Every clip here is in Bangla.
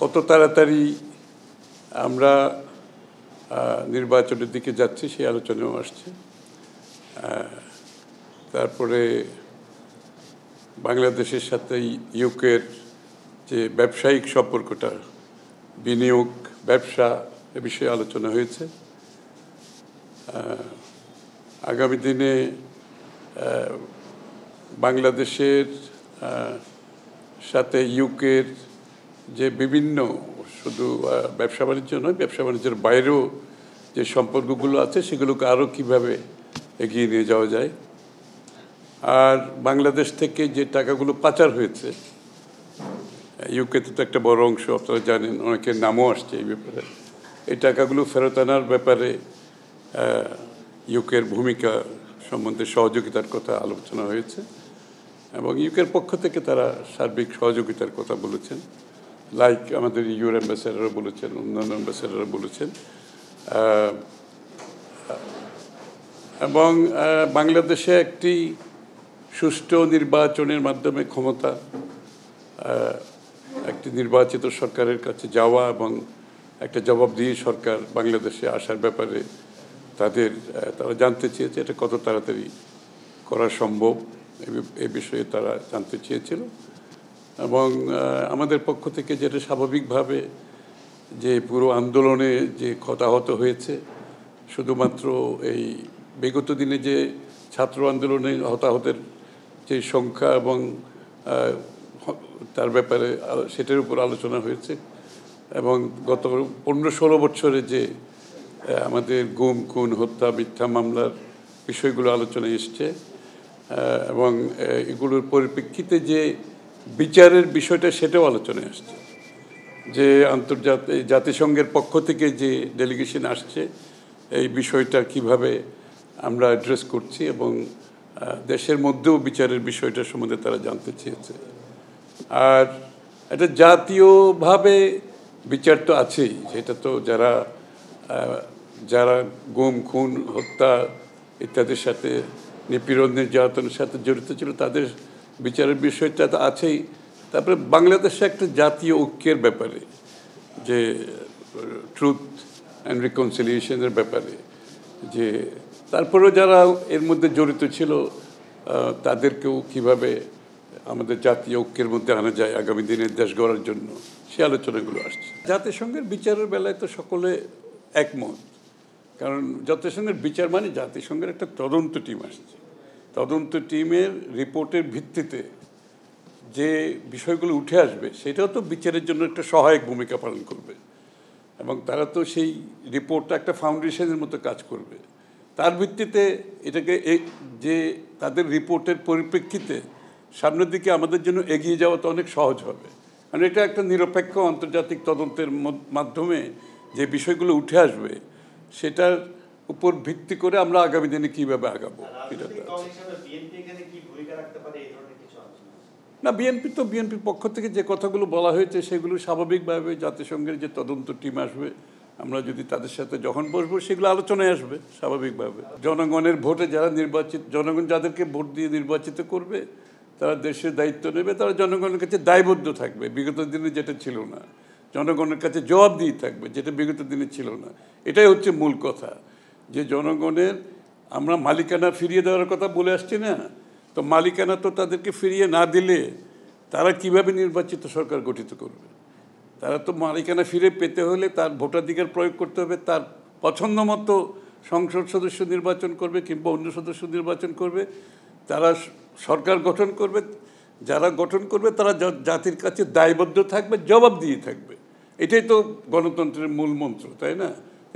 কত তাড়াতাড়ি আমরা নির্বাচনের দিকে যাচ্ছি সেই আলোচনাও আসছে তারপরে বাংলাদেশের সাথে ইউকের যে ব্যবসায়িক সম্পর্কটা বিনিয়োগ ব্যবসা এ বিষয়ে আলোচনা হয়েছে আগামী দিনে বাংলাদেশের সাথে ইউকের যে বিভিন্ন শুধু ব্যবসা বাণিজ্য নয় ব্যবসা বাণিজ্যের বাইরেও যে সম্পর্কগুলো আছে সেগুলোকে আরও কীভাবে এগিয়ে নিয়ে যাওয়া যায় আর বাংলাদেশ থেকে যে টাকাগুলো পাচার হয়েছে ইউকেতে তো একটা বড় অংশ আপনারা জানেন অনেকের নামও আসছে এই ব্যাপারে এই টাকাগুলো ফেরত আনার ব্যাপারে ইউকের ভূমিকা সম্বন্ধে সহযোগিতার কথা আলোচনা হয়েছে এবং ইউকের পক্ষ থেকে তারা সার্বিক সহযোগিতার কথা বলেছেন লাইক আমাদের ইউর অ্যাম্বাসেডারও বলেছেন অন্যান্য অ্যাম্বাসেডারও বলেছেন এবং বাংলাদেশে একটি সুষ্ঠু নির্বাচনের মাধ্যমে ক্ষমতা একটি নির্বাচিত সরকারের কাছে যাওয়া এবং একটা জবাবদিহি সরকার বাংলাদেশে আসার ব্যাপারে তাদের তারা জানতে চেয়েছে এটা কত তাড়াতাড়ি করা সম্ভব এ বিষয়ে তারা জানতে চেয়েছিল এবং আমাদের পক্ষ থেকে যেটা স্বাভাবিকভাবে যে পুরো আন্দোলনে যে ক্ষতাহত হয়েছে শুধুমাত্র এই বিগত দিনে যে ছাত্র আন্দোলনে হতাহতের যে সংখ্যা এবং তার ব্যাপারে সেটার উপর আলোচনা হয়েছে এবং গত পনেরো ষোলো বছরে যে আমাদের গুম খুন হত্যা মিথ্যা মামলার বিষয়গুলো আলোচনায় এসছে এবং এগুলোর পরিপ্রেক্ষিতে যে বিচারের বিষয়টা সেটাও আলোচনায় আসছে যে আন্তর্জাতিক জাতিসংঘের পক্ষ থেকে যে ডেলিগেশন আসছে এই বিষয়টা কিভাবে আমরা অ্যাড্রেস করছি এবং দেশের মধ্যেও বিচারের বিষয়টা সম্বন্ধে তারা জানতে চেয়েছে আর এটা জাতীয়ভাবে বিচার তো আছেই সেটা তো যারা যারা গুম খুন হত্যা ইত্যাদির সাথে নিপীড়ন নির্যাতনের সাথে জড়িত ছিল তাদের বিচারের বিষয়টা তো আছেই তারপরে বাংলাদেশে একটা জাতীয় ঐক্যের ব্যাপারে যে ট্রুথ অ্যান্ড রিকনসিলিয়েশনের ব্যাপারে যে তারপরেও যারা এর মধ্যে জড়িত ছিল তাদেরকেও কিভাবে আমাদের জাতীয় ঐক্যের মধ্যে আনা যায় আগামী দিনের দেশ গড়ার জন্য সে আলোচনাগুলো আসছে জাতিসংঘের বিচারের বেলায় তো সকলে একমত কারণ জাতিসংঘের বিচার মানে জাতিসংঘের একটা তদন্ত টিম আসছে তদন্ত টিমের রিপোর্টের ভিত্তিতে যে বিষয়গুলো উঠে আসবে সেটাও তো বিচারের জন্য একটা সহায়ক ভূমিকা পালন করবে এবং তারা তো সেই রিপোর্টটা একটা ফাউন্ডেশনের মতো কাজ করবে তার ভিত্তিতে এটাকে যে তাদের রিপোর্টের পরিপ্রেক্ষিতে সামনের দিকে আমাদের জন্য এগিয়ে যাওয়া তো অনেক সহজ হবে কারণ এটা একটা নিরপেক্ষ আন্তর্জাতিক তদন্তের মাধ্যমে যে বিষয়গুলো উঠে আসবে সেটার উপর ভিত্তি করে আমরা আগামী দিনে কীভাবে আগাবো না বিএনপি তো বিএনপির পক্ষ থেকে যে কথাগুলো বলা হয়েছে সেগুলো স্বাভাবিকভাবে জাতিসংঘের যে তদন্ত টিম আসবে আমরা যদি তাদের সাথে যখন বসবো সেগুলো আলোচনায় আসবে স্বাভাবিকভাবে জনগণের ভোটে যারা নির্বাচিত জনগণ যাদেরকে ভোট দিয়ে নির্বাচিত করবে তারা দেশের দায়িত্ব নেবে তারা জনগণের কাছে দায়বদ্ধ থাকবে বিগত দিনে যেটা ছিল না জনগণের কাছে জবাব দিয়ে থাকবে যেটা বিগত দিনে ছিল না এটাই হচ্ছে মূল কথা যে জনগণের আমরা মালিকানা ফিরিয়ে দেওয়ার কথা বলে আসছি না তো মালিকানা তো তাদেরকে ফিরিয়ে না দিলে তারা কিভাবে নির্বাচিত সরকার গঠিত করবে তারা তো মালিকানা ফিরে পেতে হলে তার ভোটাধিকার প্রয়োগ করতে হবে তার পছন্দ মতো সংসদ সদস্য নির্বাচন করবে কিংবা অন্য সদস্য নির্বাচন করবে তারা সরকার গঠন করবে যারা গঠন করবে তারা জাতির কাছে দায়বদ্ধ থাকবে জবাব দিয়ে থাকবে এটাই তো গণতন্ত্রের মূল মন্ত্র তাই না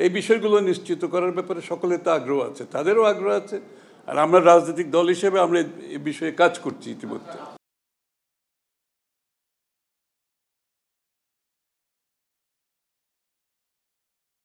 এই বিষয়গুলো নিশ্চিত করার ব্যাপারে সকলে তো আগ্রহ আছে তাদেরও আগ্রহ আছে আর আমরা রাজনৈতিক দল হিসেবে আমরা এ বিষয়ে কাজ করছি ইতিমধ্যে